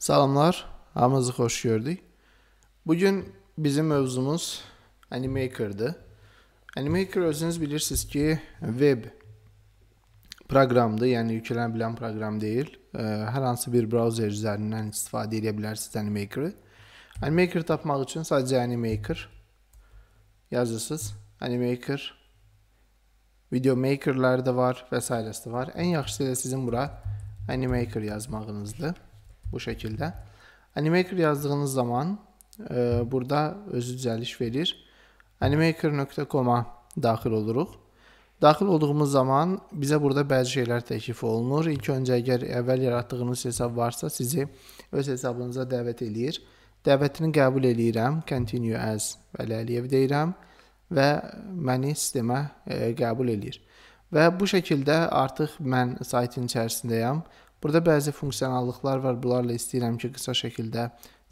Salamlar, hamınızı xoş gördük. Bugün bizim mövzumuz Animaker'dı. Animaker özünüz bilirsiniz ki web programdı yani yüklənə program değil. deyil. Ee, hansı bir browser üzerinden istifade edebilirsiniz bilərsiniz Animaker'ı. Animaker tapmaq için sadece Animaker yazısız Animaker video maker'lar da var və s. var. En yaxşısı elə sizin bura Animaker yazmağınızdır. bu şəkildə. Animaker yazdığınız zaman e, burada özü düzəliş verir. Animaker.com-a daxil oluruq. Daxil olduğumuz zaman bizə burada bəzi şeylər təklif olunur. İlk öncə əgər əvvəl yaratdığınız hesab varsa sizi öz hesabınıza dəvət eləyir. Dəvətini qəbul eləyirəm. Continue as Vəli Əliyev deyirəm və məni sistemə e, qəbul eləyir. Və bu şəkildə artıq mən saytın içərisindəyəm. Burada bəzi funksionallıqlar var. Bunlarla istəyirəm ki, qısa şəkildə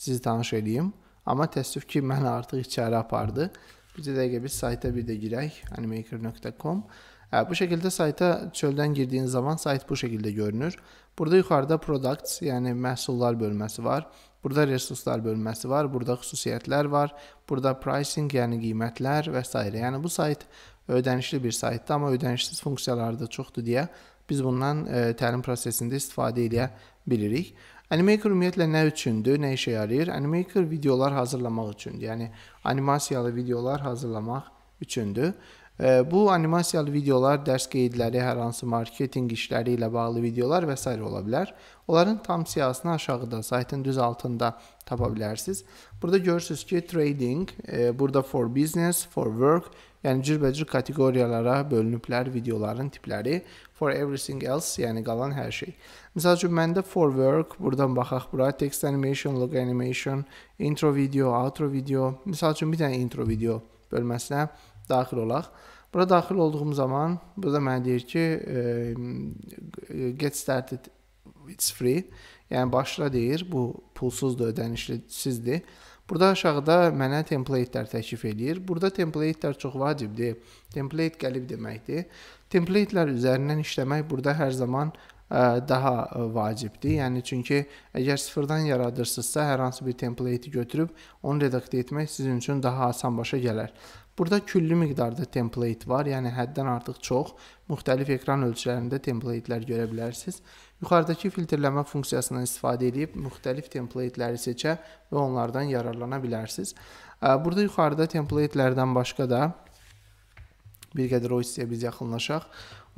sizi tanış edeyim. Amma təəssüf ki, məni artıq içəri apardı. Bir də dəqiqə bir sayta bir də girək, animaker.com. Hə, bu şəkildə sayta çöldən girdiyiniz zaman sayt bu şəkildə görünür. Burada yuxarıda products, yəni məhsullar bölməsi var. Burada resurslar bölməsi var, burada xüsusiyyətlər var, burada pricing, yəni qiymətlər və s. Yəni bu sayt ödənişli bir saytdır, amma ödənişsiz funksiyaları da çoxdur deyə biz bundan ə, e, təlim prosesində istifadə edə bilirik. Animator ümumiyyətlə nə üçündür, nə işə yarayır? Animator videolar hazırlamaq üçündür. Yəni animasiyalı videolar hazırlamaq üçündür. E, bu animasiyalı videolar dərs qeydləri, hər hansı marketinq işləri ilə bağlı videolar və s. ola bilər. Onların tam siyahısını aşağıda, saytın düz altında tapa bilərsiniz. Burada görürsüz ki, trading, e, burada for business, for work Yəni cürbəcür kateqoriyalara bölünüblər videoların tipləri. For everything else, yəni qalan hər şey. Məsəl üçün məndə for work, burdan baxaq bura, text animation, logo animation, intro video, outro video. Məsəl üçün bir dənə intro video bölməsinə daxil olaq. Bura daxil olduğum zaman burada mənə deyir ki, get started it's free. Yəni başla deyir, bu pulsuzdur, ödənişlisizdir. Burada aşağıda mənə template-lər təklif eləyir. Burada template-lər çox vacibdir. Template gəlib deməkdir. Template-lər üzərindən işləmək burada hər zaman ə, daha ə, vacibdir. Yəni çünki əgər sıfırdan yaradırsınızsa, hər hansı bir template-i götürüb onu redaktə etmək sizin üçün daha asan başa gələr. Burada küllü miqdarda template var, yəni həddən artıq çox müxtəlif ekran ölçülərində template-lər görə bilərsiniz. Yuxarıdakı filtrləmə funksiyasından istifadə edib müxtəlif template-ləri seçə və onlardan yararlana bilərsiniz. Burada yuxarıda template-lərdən başqa da bir qədər o hissəyə biz yaxınlaşaq.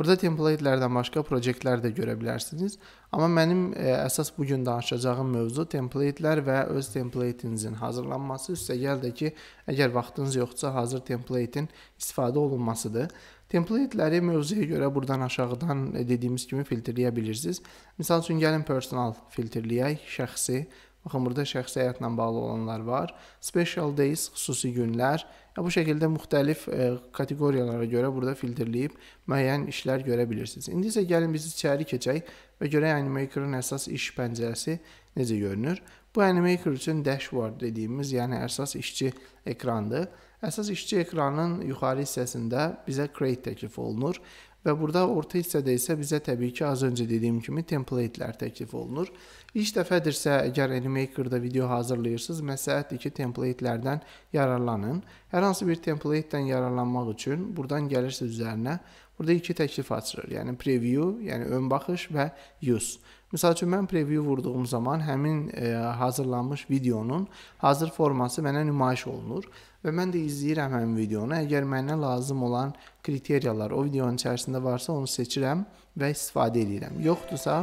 Orada template-lərdən başqa projektlər də görə bilərsiniz. Amma mənim ə, e, əsas bu gün danışacağım mövzu template-lər və öz template-inizin hazırlanması. Üstəgəl də ki, əgər vaxtınız yoxsa hazır template-in istifadə olunmasıdır. Template-ləri mövzuya görə burdan aşağıdan e, dediyimiz kimi filtrləyə bilirsiniz. Məsəl üçün gəlin personal filtrləyək, şəxsi Baxın, burada şəxsi həyatla bağlı olanlar var. Special days, xüsusi günlər. Ya, bu şəkildə müxtəlif e, kateqoriyalara görə burada filtrləyib müəyyən işlər görə bilirsiniz. İndi isə gəlin biz içəri keçək və görək AniMaker-ın əsas iş pəncərəsi necə görünür. Bu AniMaker üçün dashboard dediyimiz, yəni əsas işçi ekrandır. Əsas işçi ekranının yuxarı hissəsində bizə create təklif olunur. Və burada orta hissədə isə bizə təbii ki, az öncə dediyim kimi template-lər təklif olunur. İlk dəfədirsə, əgər AnyMaker-da video hazırlayırsınız, məsləhətdir ki, template-lərdən yararlanın. Hər hansı bir template-dən yararlanmaq üçün buradan gəlirsiniz üzərinə. Burada iki təklif açılır. Yəni preview, yəni ön baxış və use. Məsəl üçün mən preview vurduğum zaman həmin e, hazırlanmış videonun hazır forması mənə nümayiş olunur və mən də izləyirəm həmin videonu. Əgər mənə lazım olan kriteriyalar o videonun içərisində varsa, onu seçirəm və istifadə edirəm. Yoxdursa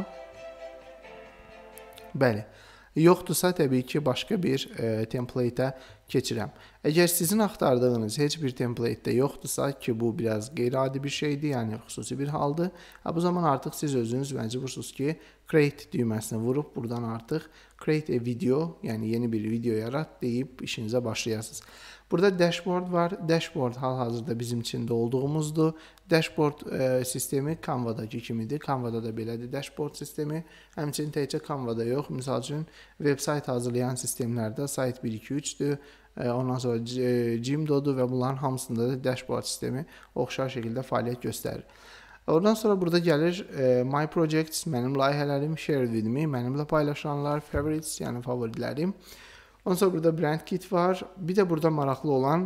Bəli. Yoxdursa təbii ki, başqa bir e, template-ə keçirəm. Əgər sizin axtardığınız heç bir template-də yoxdursa ki, bu biraz qeyri-adi bir şeydir, yəni xüsusi bir haldır, hə, bu zaman artıq siz özünüz məcbursunuz ki, create düyməsinə vurub buradan artıq create a video, yəni yeni bir video yarat deyib işinizə başlayasınız. Burada dashboard var. Dashboard hal-hazırda bizim içində olduğumuzdur. Dashboard e, sistemi Canva-dakı kimidir. Canva-da da belədir dashboard sistemi. Həmçinin təkcə Canva-da yox, məsəl üçün vebsayt hazırlayan sistemlərdə Site 1 2 3-dür. E, ondan sonra e, Jimdo-dur və bunların hamısında da dashboard sistemi oxşar şəkildə fəaliyyət göstərir. Ondan sonra burada gəlir e, my projects, mənim layihələrim, share with me, mənimlə paylaşanlar, favorites, yəni favoritlərim. Ondan sonra burada brand kit var. Bir də burada maraqlı olan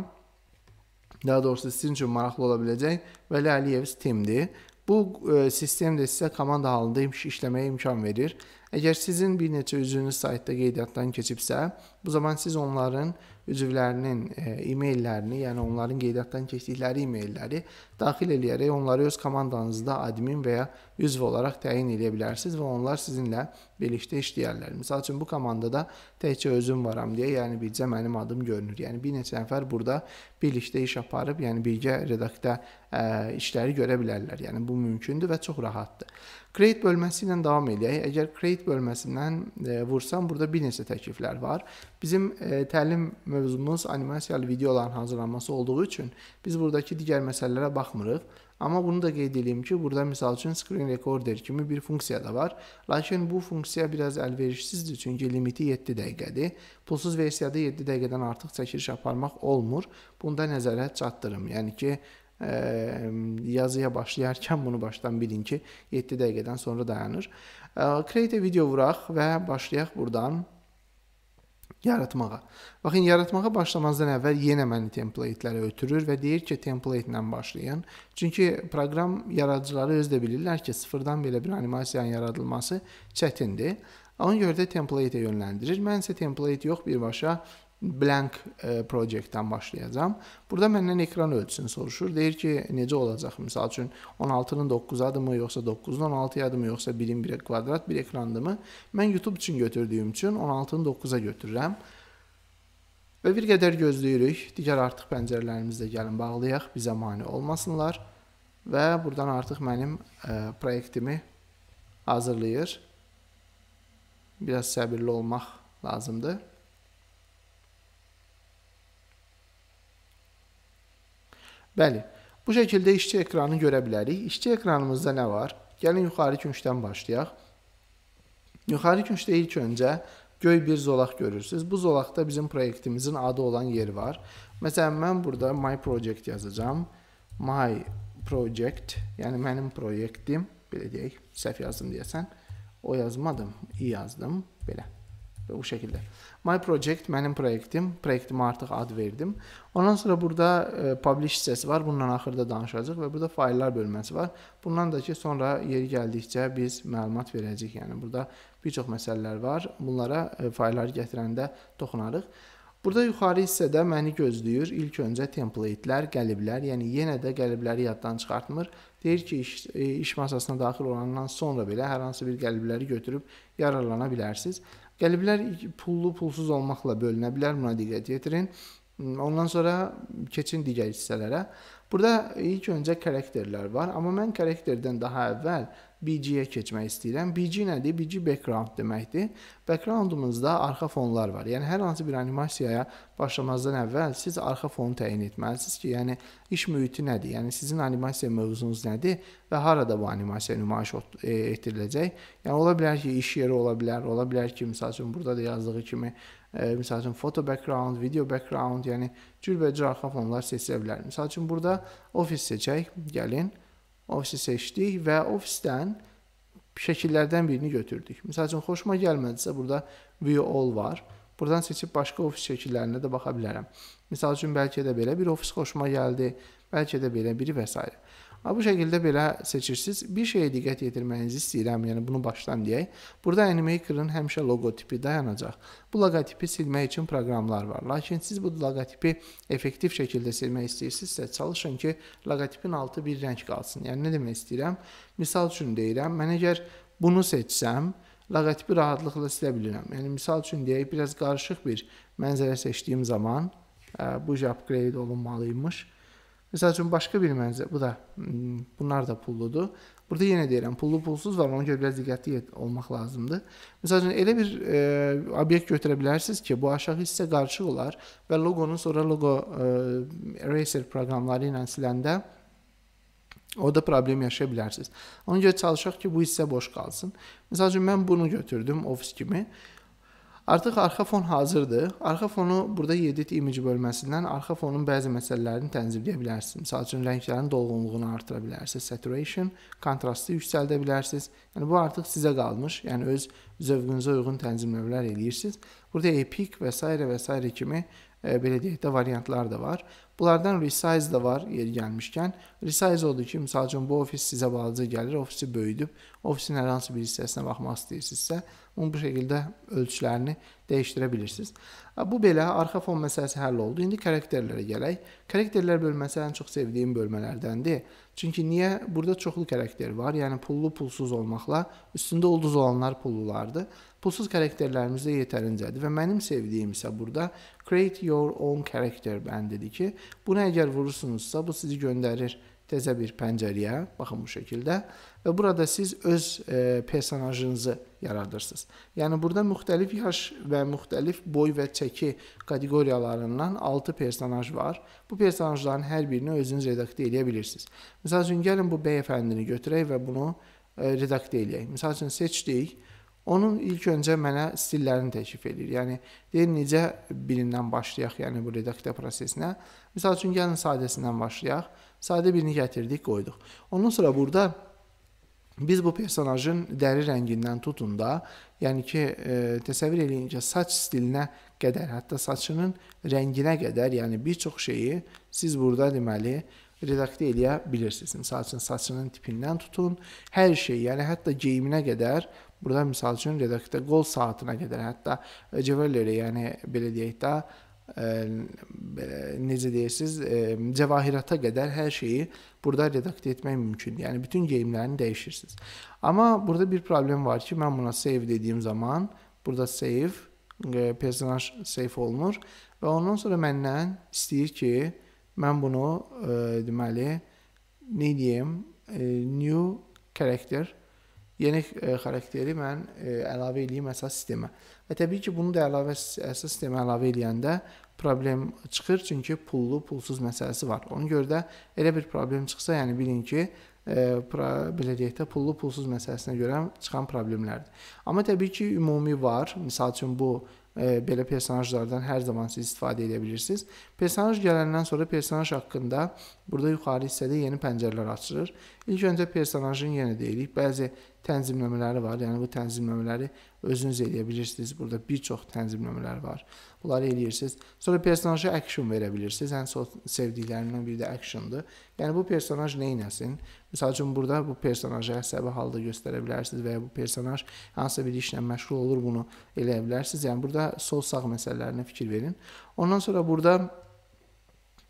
daha doğrusu sizin üçün maraqlı ola biləcək Vəli Əliyev Steam-dir. Bu e, sistem də sizə komanda halında iş işləməyə imkan verir. Əgər sizin bir neçə üzvünüz saytda qeydiyyatdan keçibsə, Bu zaman siz onların üzvlərinin e, e-maillərini, yəni onların qeydiyyatdan keçdikləri e-mailləri daxil eləyərək onları öz komandanızda admin və ya üzv olaraq təyin edə bilərsiniz və onlar sizinlə birlikdə işləyərlər. Məsəl üçün bu komandada təkcə özüm varam deyə, yəni bircə mənim adım görünür. Yəni bir neçə nəfər burada birlikdə iş aparıb, yəni birgə redaktda ə, e, işləri görə bilərlər. Yəni bu mümkündür və çox rahatdır. Create bölməsi ilə davam edək. Əgər create bölməsindən ə, e, vursam, burada bir neçə təkliflər var. Bizim e, təlim mövzumuz animasiyalı videoların hazırlanması olduğu üçün biz buradakı digər məsələlərə baxmırıq. Amma bunu da qeyd edeyim ki, burada misal üçün screen recorder kimi bir funksiya da var. Lakin bu funksiya biraz əlverişsizdir, çünki limiti 7 dəqiqədir. Pulsuz versiyada 7 dəqiqədən artıq çəkiliş aparmaq olmur. Bunda nəzərə çatdırım. Yəni ki, ə, e, yazıya başlayarkən bunu başdan bilin ki, 7 dəqiqədən sonra dayanır. Ə, e, create a video vuraq və başlayaq burdan yaratmağa. Baxın, yaratmağa başlamazdan əvvəl yenə məni template-lərə ötürür və deyir ki, template-lə başlayın. Çünki proqram yaradıcıları özü də bilirlər ki, sıfırdan belə bir animasiyanın yaradılması çətindir. Ona görə də template-ə yönləndirir. Mən isə template yox, birbaşa blank e, projectdən başlayacağam. Burada məndən ekran ölçüsünü soruşur. Deyir ki, necə olacaq? Məsəl üçün 16-nın 9-adımı, yoxsa 9-un 16-yadımı, yoxsa 1-in 1 kvadrat bir ekrandımı? Mən YouTube üçün götürdüyüm üçün 16-nı 9-a götürürəm. Və bir qədər gözləyirik. Digər artıq pəncərələrimizi də gəlin bağlayaq, bizə mane olmasınlar. Və buradan artıq mənim e, proyektimi hazırlayır. Biraz səbirli olmaq lazımdır. Bəli, bu şəkildə işçi ekranı görə bilərik. İşçi ekranımızda nə var? Gəlin yuxarı küncdən başlayaq. Yuxarı küncdə ilk öncə göy bir zolaq görürsüz. Bu zolaqda bizim proyektimizin adı olan yer var. Məsələn, mən burada my project yazacağam. My project, yəni mənim proyektim, belə deyək, səhv yazdım deyəsən. O yazmadım, i yazdım, belə və bu şəkildə. My project mənim proyektim, proyektimə artıq ad verdim. Ondan sonra burada e, publish hissəsi var. Bundan axırda danışacağıq və burada fayllar bölməsi var. Bundan da ki sonra yeri gəldikcə biz məlumat verəcəyik. Yəni burada bir çox məsələlər var. Bunlara e, faylları gətirəndə toxunarıq. Burada yuxarı hissədə məni gözləyir. İlk öncə template-lər, qəliblər, yəni yenə də qəlibləri yaddan çıxartmır. Deyir ki, iş, e, iş masasına daxil olandan sonra belə hər hansı bir qəlibləri götürüb yararlana bilərsiniz. Qəliblər pullu, pulsuz olmaqla bölünə bilər, buna diqqət yetirin. Hmm, ondan sonra keçin digər hissələrə. Burada ilk öncə xarakterlər var, amma mən xarakterdən daha əvvəl BG-yə keçmək istəyirəm. BG nədir? BG background deməkdir. Backgroundumuzda arxa fonlar var. Yəni hər hansı bir animasiyaya başlamazdan əvvəl siz arxa fonu təyin etməlisiniz ki, yəni iş mühiti nədir? Yəni sizin animasiya mövzunuz nədir və harada bu animasiya nümayiş e, etdiriləcək? Yəni ola bilər ki, iş yeri ola bilər, ola bilər ki, məsəl üçün burada da yazdığı kimi e, misal üçün foto background, video background, yəni cürbəcür arxa fonlar seçə bilər. Misal üçün burada ofis seçək, gəlin ofisi seçdik və ofisdən şəkillərdən birini götürdük. Məsəl üçün, xoşuma gəlmədisə, burada View All var. Buradan seçib başqa ofis şəkillərinə də baxa bilərəm. Məsəl üçün, bəlkə də belə bir ofis xoşuma gəldi, bəlkə də belə biri və s. Bu şəkildə belə seçirsiniz. Bir şeyə diqqət yetirməyinizi istəyirəm, yəni bunu başdan deyək. Burada Animaker'ın həmişə logotipi dayanacaq. Bu logotipi silmək üçün proqramlar var. Lakin siz bu logotipi effektiv şəkildə silmək istəyirsinizsə, çalışın ki, logotipin altı bir rəng qalsın. Yəni nə demək istəyirəm? Misal üçün deyirəm, mən əgər bunu seçsəm, logotipi rahatlıqla silə bilirəm. Yəni misal üçün deyək, biraz qarışıq bir mənzərə seçdiyim zaman bu upgrade olunmalı imiş. Məsəl üçün başqa bir mənzil, bu da hmm, bunlar da pulludur. Burada yenə deyirəm, pullu pulsuz var, ona görə biraz diqqətli olmaq lazımdır. Məsələn, elə bir e, obyekt götürə bilərsiniz ki, bu aşağı hissə qarışıq olar və loqonun sonra loqo e, eraser proqramları ilə siləndə orada problem yaşaya bilərsiniz. Ona görə çalışaq ki, bu hissə boş qalsın. Məsələn, mən bunu götürdüm ofis kimi. Artıq arxa fon hazırdır. Arxa fonu burada edit image bölməsindən arxa fonun bəzi məsələlərini tənzimləyə bilərsiniz. Məsəl üçün rənglərin dolğunluğunu artıra bilərsiniz, saturation, kontrastı yüksəldə bilərsiniz. Yəni bu artıq sizə qalmış, yəni öz zövqünüzə uyğun tənzimləmələr eləyirsiniz. Burada epic və s. və s. kimi E, belə deyək də variantlar da var. Bunlardan resize də var yer gəlmişkən. Resize odur ki, məsəl üçün bu ofis sizə balaca gəlir, ofisi böyüdüb, ofisin hər hansı bir hissəsinə baxmaq istəyirsinizsə, bunu bu şəkildə ölçülərini dəyişdirə bilirsiniz. Bu belə arxa fon məsələsi həll oldu. İndi xarakterlərə gələk. Xarakterlər bölməsi ən çox sevdiyim bölmələrdəndir. Çünki niyə? Burada çoxlu xarakter var. Yəni pullu, pulsuz olmaqla üstündə ulduz olanlar pullulardır. Pulsuz xarakterlərimiz də yetərincədir və mənim sevdiyim isə burada create your own character bəndidir ki, bunu əgər vurursunuzsa bu sizi göndərir təzə bir pəncərəyə, baxın bu şəkildə və burada siz öz e, personajınızı yaradırsınız. Yəni burada müxtəlif yaş və müxtəlif boy və çəki kateqoriyalarından 6 personaj var. Bu personajların hər birini özünüz redaktə edə bilirsiniz. Məsəl üçün gəlin bu bəyəfəndini götürək və bunu e, redaktə edək. Məsəl üçün seçdik. Onun ilk öncə mənə stillərini təklif edir. Yəni deyir necə birindən başlayaq, yəni bu redaktə prosesinə. Məsəl üçün gəlin sadəsindən başlayaq. Sadə birini gətirdik, qoyduq. Ondan sonra burada biz bu personajın dəri rəngindən tutun da, yəni ki, e, təsəvvür eləyin ki, saç stilinə qədər, hətta saçının rənginə qədər, yəni bir çox şeyi siz burada deməli redaktə eləyə bilirsiniz. Məsəl üçün saçının tipindən tutun, hər şey, yəni hətta geyiminə qədər burada məsəl üçün redaktə qol saatına qədər, hətta jewelerə, yəni belə deyək də, necə deyirsiz, cəvahirata qədər hər şeyi burada redaktə etmək mümkündür. Yəni bütün geyimlərini dəyişirsiniz. Amma burada bir problem var ki, mən buna save dediyim zaman burada save personaj save olunur və ondan sonra məndən istəyir ki, mən bunu ə, deməli nə deyim, ə, new character yeni ə, xarakteri mən ə, əlavə eləyim əsas sistemə. Və e, təbii ki, bunu da əlavə əsas e, sistemə əlavə edəndə problem çıxır, çünki pullu, pulsuz məsələsi var. Ona görə də elə bir problem çıxsa, yəni bilin ki, e, pra, belə deyək də pullu pulsuz məsələsinə görə çıxan problemlərdir. Amma təbii ki, ümumi var. Məsəl üçün bu e, belə personajlardan hər zaman siz istifadə edə bilirsiniz. Personaj gələndən sonra personaj haqqında burada yuxarı hissədə yeni pəncərələr açılır. İlk öncə personajın yenə deyirik, bəzi tənzimləmələri var. Yəni bu tənzimləmələri özünüz eləyə bilirsiniz. Burada bir çox tənzimləmələr var. Bunları eləyirsiniz. Sonra personaja action verə bilirsiniz. Ən çox sevdiklərimdən biri də actiondır. Yəni bu personaj nə edəsin? Məsəl üçün burada bu personajı əsəbi halda göstərə bilərsiniz və ya bu personaj hansısa bir işlə məşğul olur, bunu eləyə bilərsiniz. Yəni burada sol sağ məsələlərinə fikir verin. Ondan sonra burada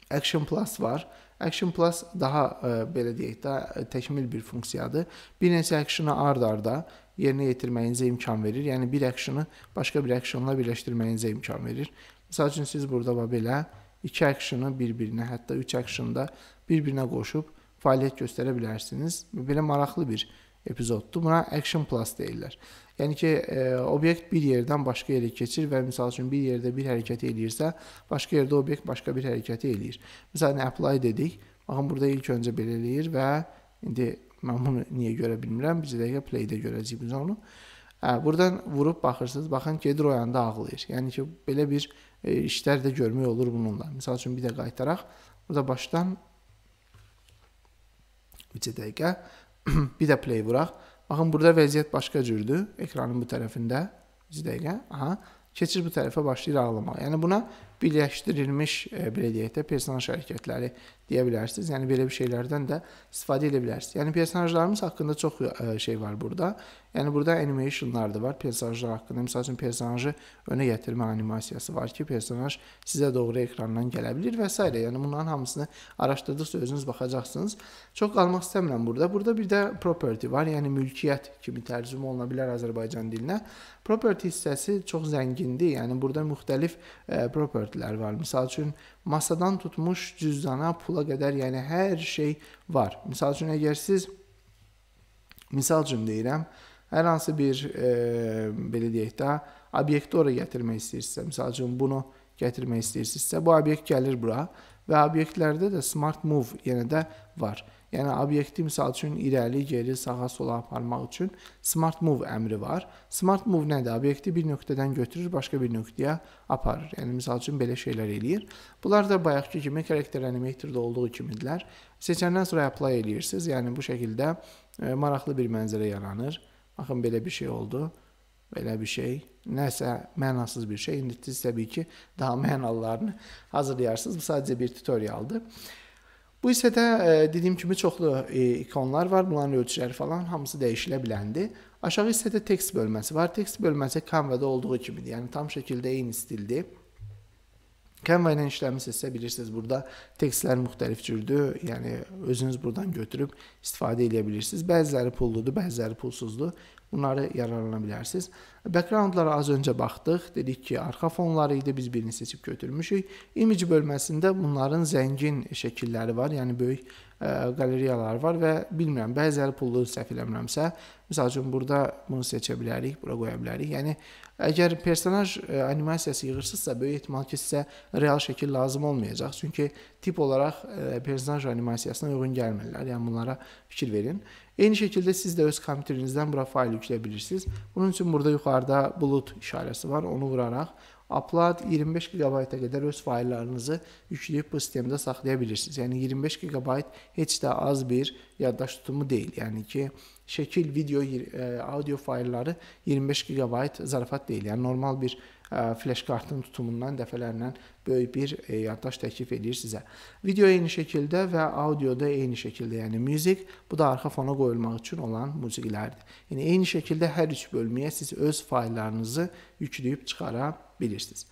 action plus var. Action Plus daha ə, e, belə deyək də təkmil bir funksiyadır. Bir neçə actionı ard-arda yerinə yetirməyinizə imkan verir. Yəni bir actionu başqa bir actionla birləşdirməyinizə imkan verir. Məsəl üçün siz burada va belə 2 actionu bir-birinə, hətta 3 actionu da bir-birinə qoşub fəaliyyət göstərə bilərsiniz. Belə maraqlı bir epizoddur. Buna Action Plus deyirlər. Yəni ki, e, obyekt bir yerdən başqa yerə keçir və məsəl üçün bir yerdə bir hərəkət eləyirsə, başqa yerdə obyekt başqa bir hərəkət eləyir. Məsələn, apply dedik. Baxın, burada ilk öncə belə eləyir və indi mən bunu niyə görə bilmirəm. Biz dəqiqə play-də görəcəyik biz onu. Hə, buradan vurub baxırsınız, baxın gedir oyanda ağlayır. Yəni ki, belə bir e, işlər də görmək olur bununla. Məsəl üçün bir də qaytaraq, burada başdan bir dəqiqə bir də play vuraq. Baxın, burada vəziyyət başqa cürdür. Ekranın bu tərəfində, bir dəqiqə, aha, keçir bu tərəfə başlayır ağlamağa. Yəni buna birləşdirilmiş e, belə deyək də personaj hərəkətləri deyə bilərsiniz. Yəni belə bir şeylərdən də istifadə edə bilərsiniz. Yəni personajlarımız haqqında çox e, şey var burada. Yəni burada animationlar da var personajlar haqqında. Məsəl üçün personajı önə gətirmə animasiyası var ki, personaj sizə doğru ekrandan gələ bilər və s. Yəni bunların hamısını araşdırdıqca özünüz baxacaqsınız. Çox qalmaq istəmirəm burada. Burada bir də property var. Yəni mülkiyyət kimi tərcümə oluna bilər Azərbaycan dilinə. Property hissəsi çox zəngindir. Yəni burada müxtəlif e, propertylər var. Məsəl üçün masadan tutmuş cüzdana, pula qədər, yəni hər şey var. Məsəl üçün əgər siz misal üçün deyirəm, hər hansı bir e, belə deyək də obyekti ora gətirmək istəyirsinizsə, məsəl üçün bunu gətirmək istəyirsinizsə, bu obyekt gəlir bura və obyektlərdə də smart move yenə də var. Yəni obyekti misal üçün irəli, geri, sağa, sola aparmaq üçün smart move əmri var. Smart move nədir? Obyekti bir nöqtədən götürür, başqa bir nöqtəyə aparır. Yəni misal üçün belə şeylər eləyir. Bunlar da bayaqki kimi karakter animatorda olduğu kimidirlər. Seçəndən sonra apply eləyirsiniz. Yəni bu şəkildə e, maraqlı bir mənzərə yaranır. Baxın belə bir şey oldu belə bir şey. Nəsə mənasız bir şey. İndi siz təbii ki, daha mənalılarını hazırlayarsınız. Bu sadəcə bir tutorialdır. Bu hissədə e, dediyim kimi çoxlu e, ikonlar var. Bunların ölçüləri falan hamısı dəyişilə biləndir. Aşağı hissədə tekst bölməsi var. Tekst bölməsi Canva-da olduğu kimidir. Yəni tam şəkildə eyni stildir. Canva ilə işləmisinizsə bilirsiniz burada tekstlər müxtəlif cürdür. Yəni özünüz buradan götürüb istifadə edə bilirsiniz. Bəziləri pulludur, bəziləri pulsuzdur. Bunları yararlana bilərsiniz. Backgroundlara az öncə baxdıq. Dedik ki, arxa fonları idi. Biz birini seçib götürmüşük. Image bölməsində bunların zəngin şəkilləri var. Yəni böyük qaleriyalar e, var və bilmirəm, bəziləri pullu səhv eləmirəmsə, məsəl üçün burada bunu seçə bilərik, bura qoya bilərik. Yəni əgər personaj e, animasiyası yığırsınızsa, böyük ehtimal ki, sizə real şəkil lazım olmayacaq. Çünki tip olaraq e, personaj animasiyasına uyğun gəlmirlər. Yəni bunlara fikir verin. Eyni şəkildə siz də öz kompüterinizdən bura fayl yükləyə bilirsiniz. Bunun üçün burada yuxarıda bulut işarəsi var. Onu vuraraq upload 25 GB-a qədər öz fayllarınızı yükləyib bu sistemdə saxlaya bilirsiniz. Yəni 25 GB heç də az bir yaddaş tutumu deyil. Yəni ki, şəkil, video, e, audio faylları 25 GB zarafat deyil. Yəni normal bir e, flash kartın tutumundan dəfələrlə böyük bir e, yaddaş təklif edir sizə. Video eyni şəkildə və audio da eyni şəkildə, yəni müzik, bu da arxa fona qoyulmaq üçün olan musiqilərdir. Yəni eyni şəkildə hər üç bölməyə siz öz fayllarınızı yükləyib çıxara bilirsiniz.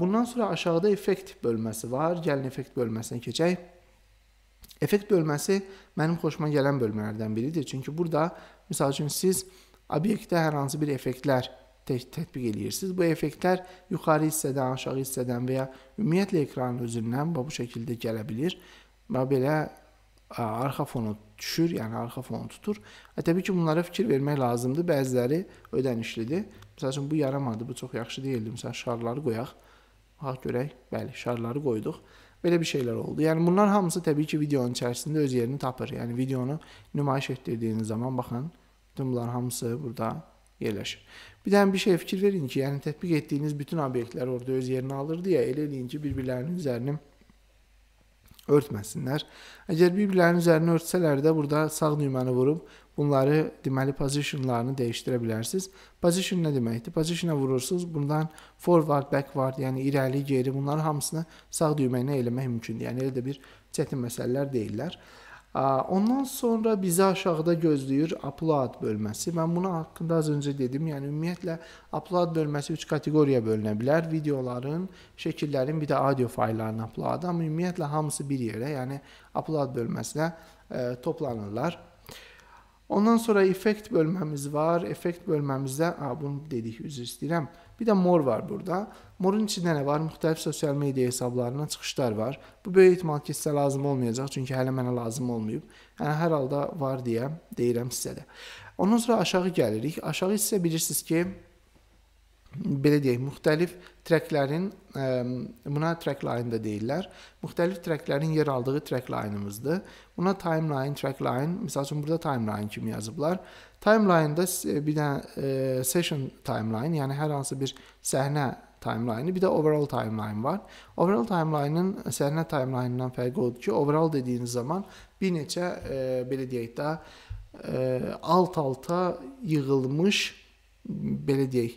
Bundan sonra aşağıda effekt bölməsi var. Gəlin effekt bölməsinə keçək. Effekt bölməsi mənim xoşuma gələn bölmələrdən biridir. Çünki burada, məsəl üçün siz obyektdə hər hansı bir effektlər tətbiq edirsiniz. Bu effektlər yuxarı hissədən, aşağı hissədən və ya ümumiyyətlə ekranın özündən bu şəkildə gələ bilir və belə arxa fonu düşür, yəni arxa fonu tutur. Və təbii ki, bunlara fikir vermək lazımdır. Bəziləri ödənişlidir. Məsəl üçün bu yaramadı, bu çox yaxşı deyildi. Məsələn, şarları qoyaq. Bax görək. Bəli, şarları qoyduq. Belə bir şeylər oldu. Yəni bunlar hamısı təbii ki, videonun içərisində öz yerini tapır. Yəni videonu nümayiş etdirdiyiniz zaman baxın, bütün bunlar hamısı burada yerləşir. Bir dənə bir şey fikir verin ki, yəni tətbiq etdiyiniz bütün obyektlər orada öz yerini alır deyə elə eləyin ki, bir-birlərinin üzərini örtməsinlər. Əgər bir-birlərinin üzərini örtsələr də burada sağ düyməni vurub bunları deməli positionlarını dəyişdirə bilərsiniz. Position nə deməkdir? Positiona vurursunuz, bundan forward, backward, yəni irəli, geri bunların hamısını sağ düymə ilə eləmək mümkündür. Yəni elə də bir çətin məsələlər deyillər. Ondan sonra bizi aşağıda gözləyir upload bölməsi. Mən bunu haqqında az öncə dedim. Yəni ümumiyyətlə upload bölməsi 3 kateqoriyaya bölünə bilər. Videoların, şəkillərin, bir də audio fayllarının uploadı. Amma ümumiyyətlə hamısı bir yerə, yəni upload bölməsinə ə, e, toplanırlar. Ondan sonra effekt bölməmiz var. Effekt bölməmizdə, a, bunu dedik, üzr istəyirəm. Bir də mor var burada. Morun içində nə var? Müxtəlif sosial media hesablarına çıxışlar var. Bu böyük ehtimal ki, sizə lazım olmayacaq, çünki hələ mənə lazım olmayıb. Yəni hər halda var deyə deyirəm sizə də. Ondan sonra aşağı gəlirik. Aşağı isə bilirsiniz ki, belə deyək, müxtəlif treklərin ə, ehm, buna track line də deyirlər. Müxtəlif treklərin yer aldığı track line-ımızdır. Buna timeline, track line, məsəl üçün burada timeline kimi yazıblar. Timeline-da bir dənə ə, session timeline, yəni hər hansı bir səhnə timeline-ı, bir də overall timeline var. Overall timeline-ın səhnə timeline-ından fərqi odur ki, overall dediyiniz zaman bir neçə ə, belə deyək də alt-alta yığılmış belə deyək,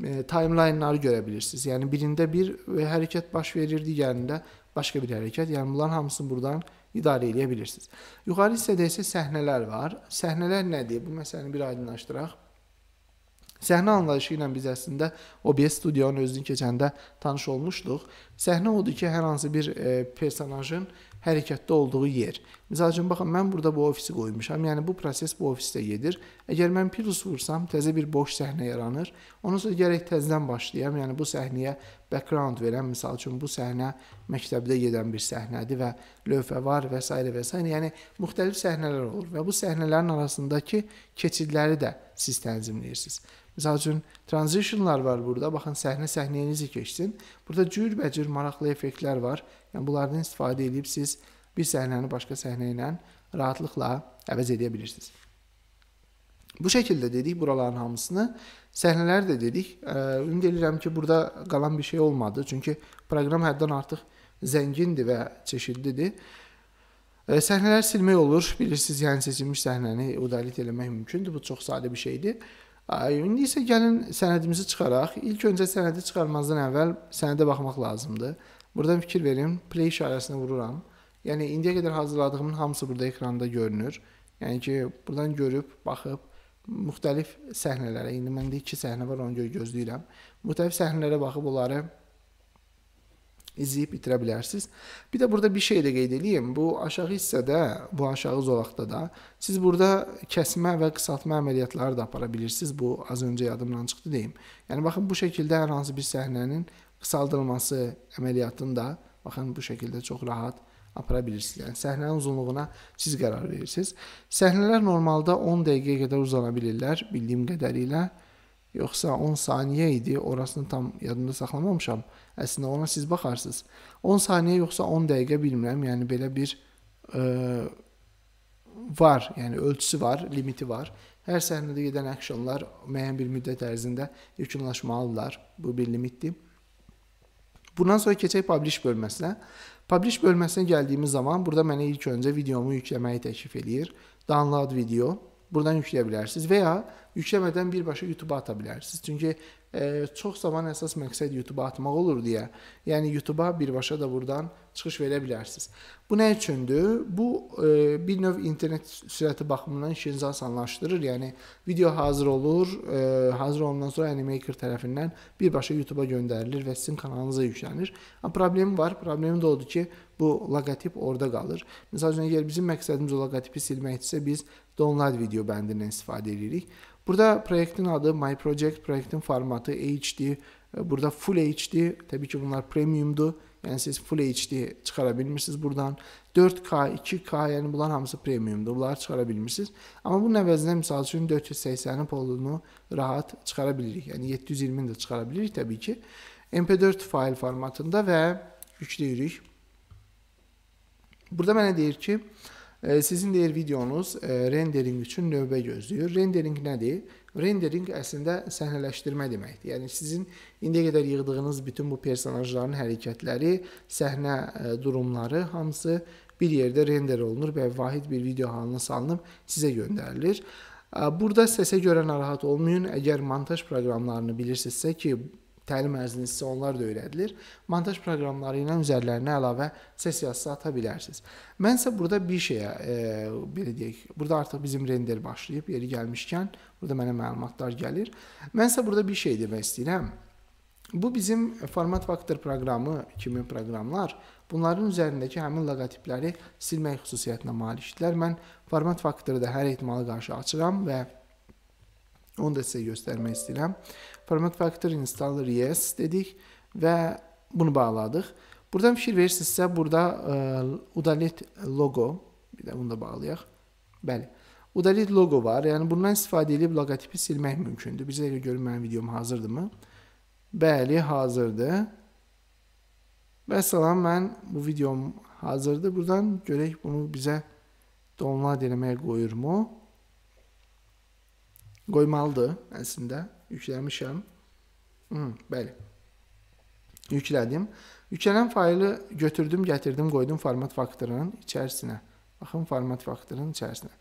e, timeline-ları görə bilirsiniz. Yəni birində bir e, hərəkət baş verir, digərində başqa bir hərəkət. Yəni bunların hamısını buradan idarə edə bilirsiniz. Yuxarı hissədə isə səhnələr var. Səhnələr nədir? Bu məsələni bir aydınlaşdıraq. Səhnə anlayışı ilə biz əslində OBS studionun özünü keçəndə tanış olmuşduq. Səhnə odur ki, hər hansı bir e, personajın e, hərəkətdə olduğu yer. Məsəl üçün baxın, mən burada bu ofisi qoymuşam. Yəni bu proses bu ofisdə gedir. Əgər mən plus vursam, təzə bir boş səhnə yaranır. Ondan sonra gərək təzədən başlayım. Yəni bu səhnəyə background verəm. Məsəl üçün bu səhnə məktəbdə gedən bir səhnədir və lövhə var və s. və s. Yəni müxtəlif səhnələr olur və bu səhnələrin arasındakı keçidləri də siz tənzimləyirsiniz. Məsəl üçün Transitionlar var burada. Baxın, səhnə səhnəyə necə keçsin. Burada cürbəcür maraqlı effektlər var. Yəni bunlardan istifadə edib siz bir səhnəni başqa səhnə ilə rahatlıqla əvəz edə bilirsiniz. Bu şəkildə dedik buraların hamısını. Səhnələri də dedik. Ümid edirəm ki, burada qalan bir şey olmadı. Çünki proqram həddən artıq zəngindir və çeşidlidir. Səhnələri silmək olur. Bilirsiniz, yəni seçilmiş səhnəni udalit eləmək mümkündür. Bu çox sadə bir şeydir. İndi isə gəlin sənədimizi çıxaraq. İlk öncə sənədi çıxarmazdan əvvəl sənədə baxmaq lazımdır. Buradan fikir verin, play işarəsinə vururam. Yəni indiyə qədər hazırladığımın hamısı burada ekranda görünür. Yəni ki, buradan görüb, baxıb müxtəlif səhnələrə, indi məndə 2 səhnə var, ona görə gözləyirəm. Müxtəlif səhnələrə baxıb onları izləyib bitirə bilərsiniz. Bir də burada bir şey də qeyd eləyim. Bu aşağı hissədə, bu aşağı zolaqda da siz burada kəsmə və qısaltma əməliyyatları da apara bilirsiniz. Bu az öncə yadımdan çıxdı deyim. Yəni baxın bu şəkildə hər hansı bir səhnənin qısaldılması əməliyyatını da baxın bu şəkildə çox rahat apara bilirsiniz. Yəni səhnənin uzunluğuna siz qərar verirsiniz. Səhnələr normalda 10 dəqiqəyə qədər uzana bilirlər, bildiyim qədərilə. Yoxsa 10 saniyə idi, orasını tam yadımda saxlamamışam. Əslində ona siz baxarsınız. 10 saniyə yoxsa 10 dəqiqə bilmirəm. Yəni belə bir ə, e, var, yəni ölçüsü var, limiti var. Hər səhnədə gedən aksiyonlar müəyyən bir müddət ərzində yekunlaşmalıdırlar. Bu bir limitdir. Bundan sonra keçək publish bölməsinə. Publish bölməsinə gəldiyimiz zaman burada mənə ilk öncə videomu yükləməyi təklif eləyir. Download video Buradan yükleyebilirsiniz veya yüklemeden bir başka YouTube'a atabilirsiniz. Çünkü e, çox zaman əsas məqsəd YouTube-a atmaq olur deyə, yəni YouTube-a birbaşa da burdan çıxış verə bilərsiniz. Bu nə üçündür? Bu e, bir növ internet sürəti baxımından işinizi asanlaşdırır. Yəni video hazır olur, e, hazır olandan sonra Animaker tərəfindən birbaşa YouTube-a göndərilir və sizin kanalınıza yüklənir. Amma problem var. Problem də odur ki, bu loqotip orada qalır. Məsələn, əgər bizim məqsədimiz o loqotipi silməkdirsə, biz download video bəndindən istifadə edirik. Burada proyektin adı My Project, proyektin formatı HD. Burada Full HD, yəni təbii ki bunlar premiumdur. Yəni siz Full HD çıxara bilmirsiniz buradan. 4K, 2K, yəni bunlar hamısı premiumdur. Bunları çıxara bilmirsiniz. Amma bunun əvəzinə məsəl üçün 480-in polunu rahat çıxara bilirik. Yəni 720-ni də çıxara bilirik təbii ki. MP4 fayl formatında və yükləyirik. Burada mənə deyir ki, Sizin deyir videonuz e, rendering üçün növbə gözləyir. Rendering nədir? Rendering əslində səhnələşdirmə deməkdir. Yəni sizin indiyə qədər yığdığınız bütün bu personajların hərəkətləri, səhnə e, durumları hamısı bir yerdə render olunur və vahid bir video halına salınıb sizə göndərilir. E, burada səsə görə narahat olmayın. Əgər montaj proqramlarını bilirsinizsə ki, təlim ərzində sizə onlar da öyrədilir. Montaj proqramları ilə üzərlərinə əlavə ses yazısı ata bilərsiniz. Mən isə burada bir şeyə, e, belə deyək, burada artıq bizim render başlayıb, yeri gəlmişkən burada mənə məlumatlar gəlir. Mən isə burada bir şey demək istəyirəm. Bu bizim format faktor proqramı kimi proqramlar bunların üzərindəki həmin loqotipləri silmək xüsusiyyətinə malikdirlər. Mən format faktoru da hər ehtimala qarşı açıram və Onu da sizə göstərmək istəyirəm. Format Factor Installer Yes dedik və bunu bağladıq. Buradan fikir verirsinizsə, burada ə, e, Udalet logo, bir də bunu da bağlayaq. Bəli. Udalet logo var. Yəni bundan istifadə edib loqotipi silmək mümkündür. Bir dəqiqə görüm mənim videom hazırdırmı? Bəli, hazırdır. Və salam, mən bu videom hazırdır. Buradan görək bunu bizə download eləməyə qoyurmu? qoymalıdır əslində. Yükləmişəm. Hı, hmm, bəli. Yüklədim. Yüklənən faylı götürdüm, gətirdim, qoydum format faktorunun içərisinə. Baxın format faktorunun içərisinə.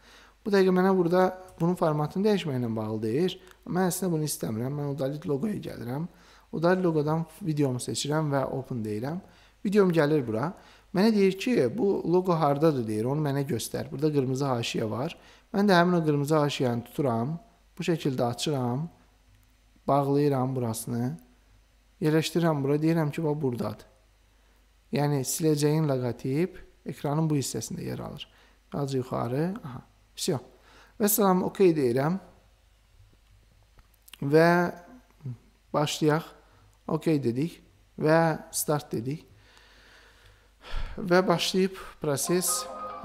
Bu dəqiqə mənə burada bunun formatını dəyişməklə bağlı deyir. Mən əslində bunu istəmirəm. Mən Udalit logoya gəlirəm. Udalit logodan videomu seçirəm və open deyirəm. Videom gəlir bura. Mənə deyir ki, bu logo hardadır deyir. Onu mənə göstər. Burada qırmızı haşiyə var. Mən də həmin o qırmızı haşiyanı tuturam. Bu şəkildə açıram, bağlayıram burasını, yerləşdirirəm bura, deyirəm ki, bax buradadır. Yəni, siləcəyin logotip ekranın bu hissəsində yer alır. Biraz yuxarı, aha, vəsiyo. Və salam, okey deyirəm. Və başlayaq, okey dedik və start dedik. Və başlayıb proses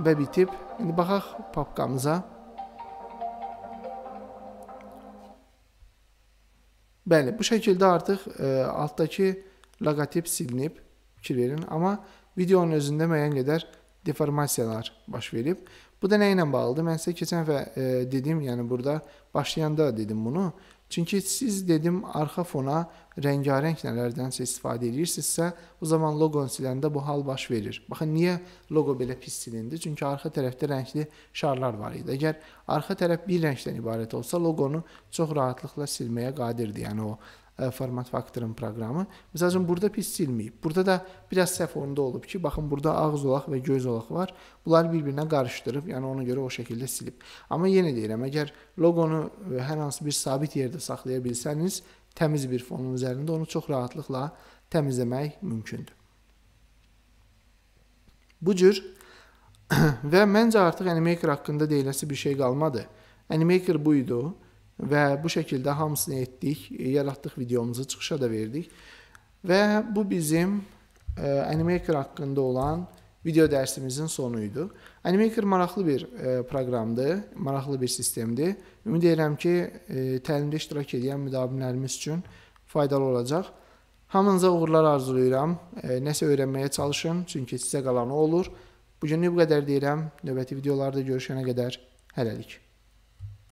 və bitib. İndi baxaq papkamıza. Bəli, bu şəkildə artıq e, altdakı loqotip silinib, fikir verin, amma videonun özündə müəyyən qədər deformasiyalar baş verib. Bu da nə ilə bağlıdır? Mən sizə keçən və e, dedim, yəni burada başlayanda dedim bunu. Çünki siz dedim arxa fona rəngarəng nələrdən istifadə edirsinizsə, bu zaman loqonu siləndə bu hal baş verir. Baxın niyə loqo belə pis silindi? Çünki arxa tərəfdə rəngli şarlar var idi. Əgər arxa tərəf bir rəngdən ibarət olsa, loqonu çox rahatlıqla silməyə qadirdi. Yəni o E, format faktorun proqramı. Məsəl üçün, burada pis silməyib. Burada da biraz səhv onda olub ki, baxın, burada ağız olaq və göz olaq var. Bunları bir-birinə qarışdırıb, yəni ona görə o şəkildə silib. Amma yenə deyirəm, əgər logonu hər hansı bir sabit yerdə saxlaya bilsəniz, təmiz bir fonun üzərində onu çox rahatlıqla təmizləmək mümkündür. Bu cür və məncə artıq Animaker haqqında deyiləsi bir şey qalmadı. Animaker buydu və bu şəkildə hamısını etdik, yaratdıq videomuzu, çıxışa da verdik. Və bu bizim e, Animaker haqqında olan video dərsimizin sonuydu. Animaker maraqlı bir e, proqramdır, maraqlı bir sistemdir. Ümid edirəm ki, e, təlimdə iştirak edən müdavimlərimiz üçün faydalı olacaq. Hamınıza uğurlar arzulayıram. Nəsə öyrənməyə çalışın, çünki sizə qalanı olur. Bugünlük bu qədər deyirəm. Növbəti videolarda görüşənə qədər hələlik.